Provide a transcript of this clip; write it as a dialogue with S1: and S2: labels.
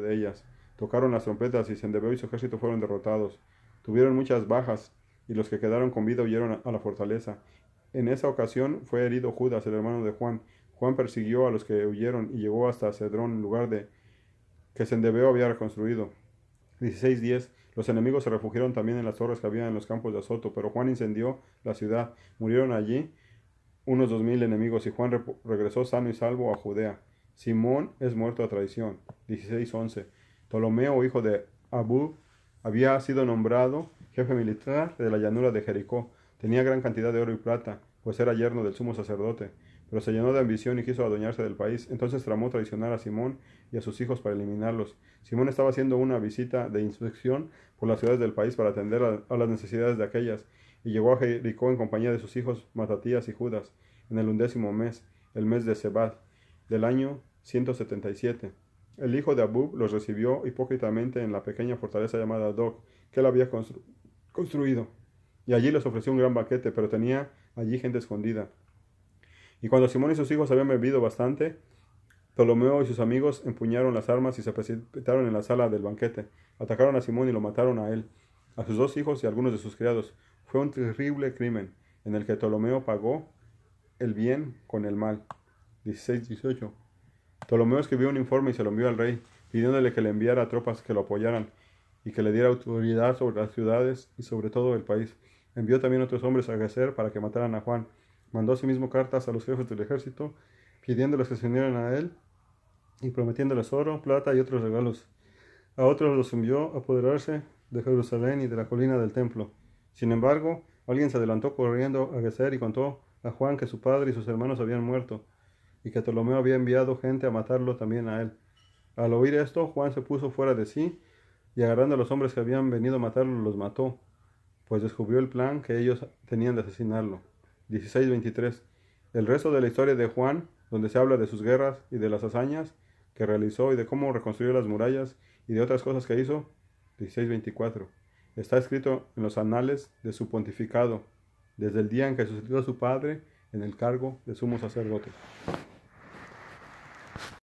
S1: de ellas. Tocaron las trompetas y Sendebeo y su ejército fueron derrotados. Tuvieron muchas bajas y los que quedaron con vida huyeron a la fortaleza. En esa ocasión fue herido Judas, el hermano de Juan. Juan persiguió a los que huyeron y llegó hasta Cedrón, lugar de que Sendebeo había reconstruido. 16.10. Los enemigos se refugiaron también en las torres que había en los campos de azoto, pero Juan incendió la ciudad. Murieron allí unos dos mil enemigos y Juan regresó sano y salvo a Judea. Simón es muerto a traición. 16.11. Ptolomeo, hijo de Abu, había sido nombrado jefe militar de la llanura de Jericó. Tenía gran cantidad de oro y plata, pues era yerno del sumo sacerdote. Pero se llenó de ambición y quiso adueñarse del país. Entonces tramó traicionar a Simón y a sus hijos para eliminarlos. Simón estaba haciendo una visita de inspección por las ciudades del país para atender a, las necesidades de aquellas. Y llegó a Jericó en compañía de sus hijos Matatías y Judas, en el undécimo mes, el mes de Sebad, del año 177. El hijo de Abub los recibió hipócritamente en la pequeña fortaleza llamada Dog, que él había construido, y allí les ofreció un gran banquete, pero tenía allí gente escondida. Y cuando Simón y sus hijos habían bebido bastante, Ptolomeo y sus amigos empuñaron las armas y se precipitaron en la sala del banquete. Atacaron a Simón y lo mataron a él, a sus dos hijos y a algunos de sus criados. Fue un terrible crimen en el que Ptolomeo pagó el bien con el mal. 16-18. Ptolomeo escribió un informe y se lo envió al rey, pidiéndole que le enviara tropas que lo apoyaran y que le diera autoridad sobre las ciudades y sobre todo el país. Envió también otros hombres a Gezer para que mataran a Juan. Mandó asimismo cartas a los jefes del ejército, pidiéndoles que se unieran a él y prometiéndoles oro, plata y otros regalos. A otros los envió a apoderarse de Jerusalén y de la colina del templo. Sin embargo, alguien se adelantó corriendo a Geser y contó a Juan que su padre y sus hermanos habían muerto y que Ptolomeo había enviado gente a matarlo también a él. Al oír esto, Juan se puso fuera de sí y agarrando a los hombres que habían venido a matarlo, los mató, pues descubrió el plan que ellos tenían de asesinarlo. 16.23. El resto de la historia de Juan, donde se habla de sus guerras y de las hazañas que realizó y de cómo reconstruyó las murallas y de otras cosas que hizo, 16.24. Está escrito en los anales de su pontificado, desde el día en que sucedió a su padre en el cargo de sumo sacerdote.